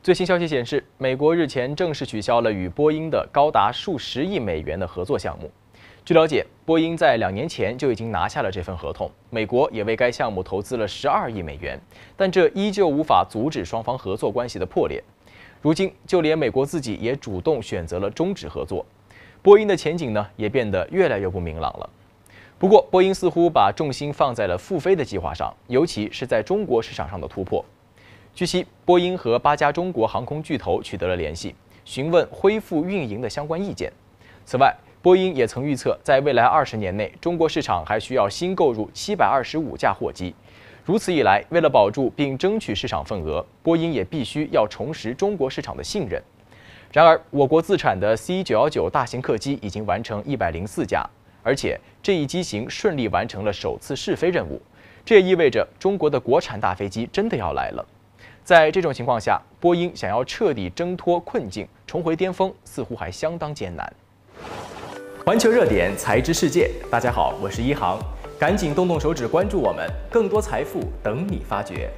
最新消息显示，美国日前正式取消了与波音的高达数十亿美元的合作项目。据了解，波音在两年前就已经拿下了这份合同，美国也为该项目投资了十二亿美元。但这依旧无法阻止双方合作关系的破裂。如今，就连美国自己也主动选择了终止合作，波音的前景呢也变得越来越不明朗了。不过，波音似乎把重心放在了复飞的计划上，尤其是在中国市场上的突破。据悉，波音和八家中国航空巨头取得了联系，询问恢复运营的相关意见。此外，波音也曾预测，在未来二十年内，中国市场还需要新购入七百二十五架货机。如此一来，为了保住并争取市场份额，波音也必须要重拾中国市场的信任。然而，我国自产的 C 九幺九大型客机已经完成一百零四架，而且这一机型顺利完成了首次试飞任务，这也意味着中国的国产大飞机真的要来了。在这种情况下，波音想要彻底挣脱困境、重回巅峰，似乎还相当艰难。环球热点，财知世界，大家好，我是一航，赶紧动动手指关注我们，更多财富等你发掘。